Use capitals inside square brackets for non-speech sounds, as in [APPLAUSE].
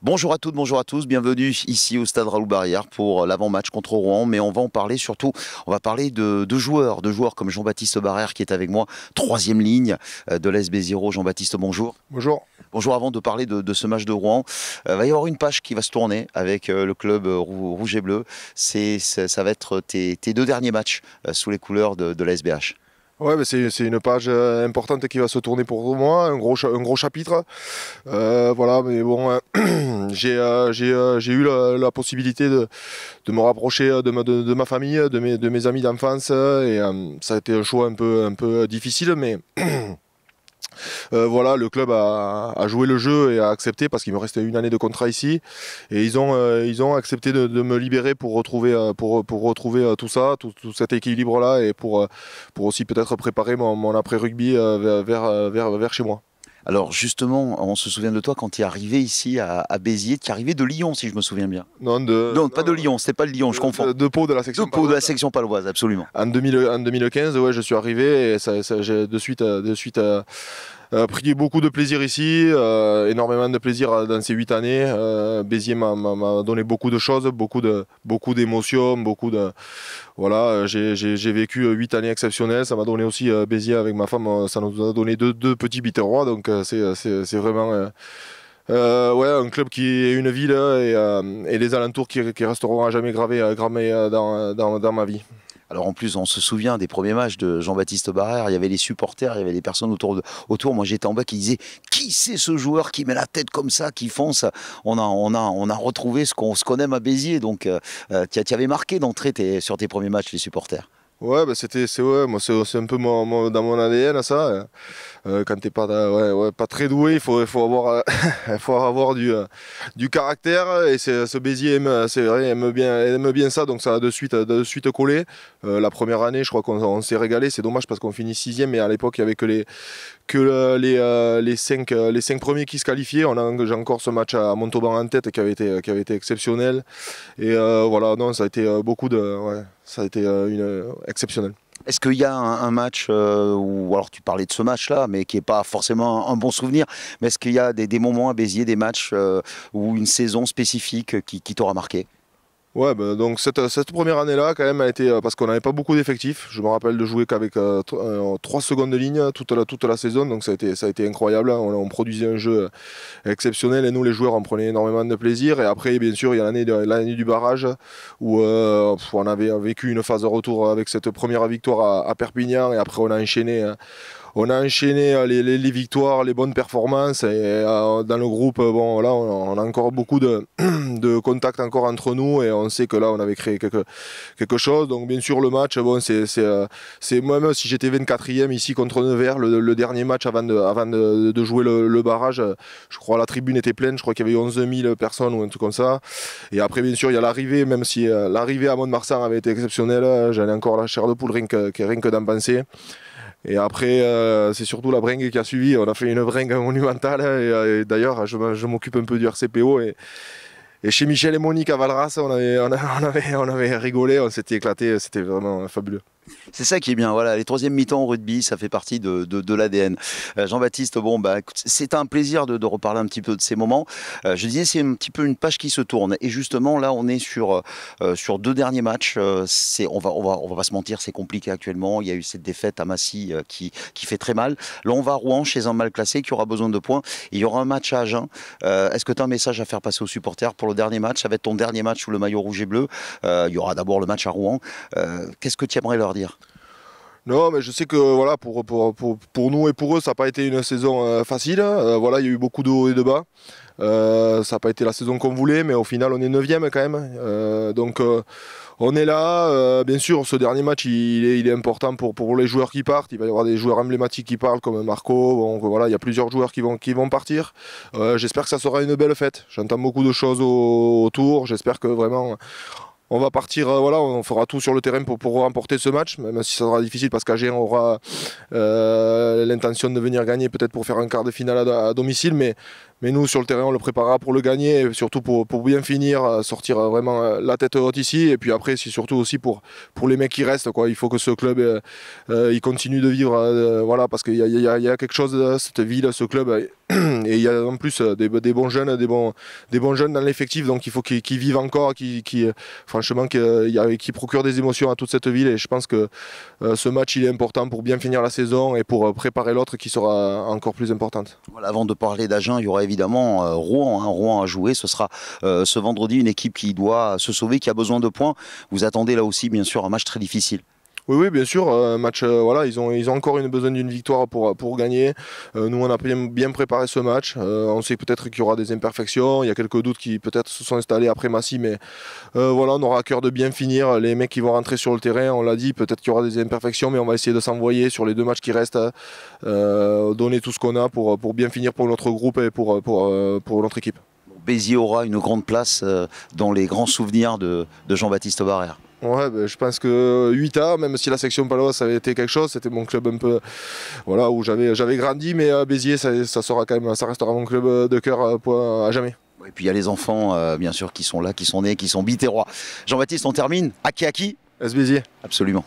Bonjour à toutes, bonjour à tous, bienvenue ici au Stade Raoul-Barrière pour l'avant-match contre Rouen, mais on va en parler surtout, on va parler de, joueurs, de joueurs comme Jean-Baptiste Barrère qui est avec moi, troisième ligne euh, de l'SB0. Jean-Baptiste, bonjour. Bonjour. Bonjour, avant de parler de, ce match de Rouen, il euh, va y avoir une page qui va se tourner avec euh, le club rouge et bleu, ça, va être tes, deux derniers matchs sous les couleurs de, de Ouais, mais c'est, une page euh, importante qui va se tourner pour moi, un gros, un gros chapitre. Euh, voilà, mais bon, euh, [CLEARS THROAT] j'ai j'ai, eu la, possibilité de, de, me rapprocher de ma, de, ma famille, mes, de mes, amis d'enfance, et ça a été un choix un peu, un peu difficile, mais [CLEARS THROAT] Euh, voilà, le club a, joué le jeu et a accepté parce qu'il me restait une année de contrat ici. Et ils ont, euh, ils ont accepté de, me libérer pour retrouver, euh, pour, pour retrouver tout ça, tout, cet équilibre-là et pour, pour aussi peut-être préparer mon, après-rugby vers, vers chez moi. Alors justement, on se souvient de toi quand tu es arrivé ici à, Béziers, tu es arrivé de Lyon si je me souviens bien. Non, pas de Lyon, c'était pas de Lyon, je confonds. De, Pau de la section. De de la section paloise, absolument. En, 2015, ouais, je suis arrivé et ça, de suite, euh, de suite à euh, euh, pris beaucoup de plaisir ici, euh, énormément de plaisir euh, dans ces huit années. Béziers m'a donné beaucoup de choses, beaucoup de beaucoup d'émotions, beaucoup de voilà. J'ai vécu huit années exceptionnelles. Ça m'a donné aussi Béziers avec ma femme. Ça nous a donné deux, petits biterrois, donc c'est vraiment. ouais, un club qui est une ville et, les alentours qui, resteront à jamais gravés, gravés dans, dans ma vie. Alors en plus, on se souvient des premiers matchs de Jean-Baptiste Barrère, il y avait les supporters, il y avait les personnes autour. De, autour. Moi, j'étais en bas qui disaient Qui c'est ce joueur qui met la tête comme ça, qui fonce on a, on, a, on a retrouvé ce qu'on se aime à Béziers. Donc, euh, euh, tu avais marqué d'entrée sur tes premiers matchs les supporters. Ouais, bah, c'était, c'est moi c'est, un peu dans mon ADN ça. Euh, quand t'es pas, pas très doué, il faut, faut avoir, euh, [LAUGHS] faut avoir du, euh, du caractère. Et ce bézier aime, c'est vrai, aime bien, aime bien ça, donc ça a de suite, de suite collé. la première année, je crois qu'on s'est régalé. C'est dommage parce qu'on finit sixième, mais à l'époque, il y avait que les, que les, les, cinq, les cinq premiers qui se qualifiaient. j'ai encore ce match à Montauban en tête qui avait été, qui avait été exceptionnel. Et voilà, non, ça a été beaucoup de, ouais, ça a été une exceptionnel. Est-ce qu'il y a un, match, euh, ou alors tu parlais de ce match-là, mais qui n'est pas forcément un, bon souvenir, mais est-ce qu'il y a des, moments à Béziers, des matchs euh, ou une saison spécifique qui t'aura marqué Ouais, bah, donc cette, première année-là, quand même, a été euh, parce qu'on n'avait pas beaucoup d'effectifs. Je me rappelle de jouer qu'avec euh, euh, trois secondes de ligne toute la, toute la saison, donc ça a été, ça a incroyable. Hein. On, produisait un jeu exceptionnel et nous, les joueurs, on prenait énormément de plaisir. Et après, bien sûr, il y a l'année du barrage où on avait vécu une phase de retour avec cette première victoire à Perpignan et après, on a enchaîné. Hein, on a enchaîné euh, les, victoires, les bonnes performances. Et, euh, dans le groupe, euh, bon, on, a encore beaucoup de, [CLEARS THROAT] de contacts encore entre nous et on sait que là, on avait créé quelque, chose. Donc, bien sûr, le match, bon, c'est même si j'étais 24e ici contre Nevers, le, dernier match avant de, jouer le, barrage, je crois la tribune était pleine. Je crois qu'il y avait 11 000 personnes ou un truc comme ça. Et après, bien sûr, il y a l'arrivée, même si l'arrivée à mont avait été exceptionnelle, j'allais encore la chair de poule rien rien que d'en penser. Et après, euh, c'est surtout la bringue qui a suivi. On a fait une bringue monumentale. Et, euh, d'ailleurs, je, m'occupe un peu du RCPO. Et, chez Michel et Monique à Valras, on avait, on avait, on avait rigolé, on s'était éclaté. C'était vraiment fabuleux. C'est ça qui est bien. Voilà, les troisièmes mi-temps au rugby, ça fait partie de, l'ADN. Euh, Jean-Baptiste, bon, bah, c'est un plaisir de, reparler un petit peu de ces moments. Euh, je disais, c'est un petit peu une page qui se tourne. Et justement, là, on est sur, euh, sur deux derniers matchs. on va, on va, on va pas se mentir, c'est compliqué actuellement. Il y a eu cette défaite à Massy qui, qui fait très mal. Là, on va à Rouen chez un mal classé qui aura besoin de points. Il y aura un match à Agen. est-ce que tu as un message à faire passer aux supporters pour le dernier match Ça va être ton dernier match sous le maillot rouge et bleu. il y aura d'abord le match à Rouen. qu'est-ce que tu aimerais leur dire non, mais je sais que voilà, pour, pour, nous et pour eux, ça n'a pas été une saison euh, facile. Euh, voilà, il y a eu beaucoup de hauts et de bas. Euh, ça n'a pas été la saison qu'on voulait, mais au final, on est 9 quand même. donc, on est là. bien sûr, ce dernier match, il est, important pour, pour les joueurs qui partent. Il va y avoir des joueurs emblématiques qui parlent, comme Marco. voilà, il y a plusieurs joueurs qui vont, qui vont partir. J'espère que ça sera une belle fête. J'entends beaucoup de choses autour. J'espère que vraiment, on va partir, euh, voilà, on fera tout sur le terrain pour, pour remporter ce match, même si ça sera difficile parce qu'Agen aura euh, l'intention de venir gagner peut-être pour faire un quart de finale à, domicile, mais, mais nous sur le terrain on le préparera pour le gagner, et surtout pour, pour, bien finir, euh, sortir vraiment la tête haute ici, et puis après c'est surtout aussi pour, pour les mecs qui restent, quoi. il faut que ce club il continue de vivre, voilà, parce qu'il y, a quelque chose, cette ville, ce club [CLEARS THROAT] et il y a en plus euh, des, bons jeunes, des bons, jeunes dans l'effectif, donc il faut qu'ils vivent encore, qui, euh, franchement, qui procurent des émotions à toute cette ville. Et je pense que euh, ce match, il est important pour bien finir la saison et pour préparer l'autre qui sera encore plus importante. avant de parler d'agents, il y aura évidemment hein, Rouen, à jouer. Ce sera ce vendredi une équipe qui doit se sauver, qui a besoin de points. Vous attendez là aussi, bien sûr, un match très difficile. Oui, oui, bien sûr. Euh, match, euh, voilà, ils ont, ils ont encore une besoin d'une victoire pour, pour gagner. Euh, nous, on a bien, préparé ce match. on sait peut-être qu'il y aura des imperfections. Il y a quelques doutes qui peut-être se sont installés après Massy, mais voilà, on aura à cœur de bien finir. Les mecs qui vont rentrer sur le terrain, on l'a dit, peut-être qu'il y aura des imperfections, mais on va essayer de s'envoyer sur les deux matchs qui restent, donner tout ce qu'on a pour, pour bien finir pour notre groupe et pour, pour, pour notre équipe. Béziers aura une grande place dans les grands souvenirs de, de Jean-Baptiste Barrère. Ouais, ben, je pense que 8A, même si la section Palois avait été quelque chose, c'était mon club un peu voilà, où j'avais grandi, mais à euh, Béziers, ça, sera quand même, ça restera mon club euh, de cœur euh, à, jamais. Et puis il y a les enfants, bien sûr, qui sont là, qui sont nés, qui sont biterrois. Jean-Baptiste, on termine. à qui ce Béziers. Absolument.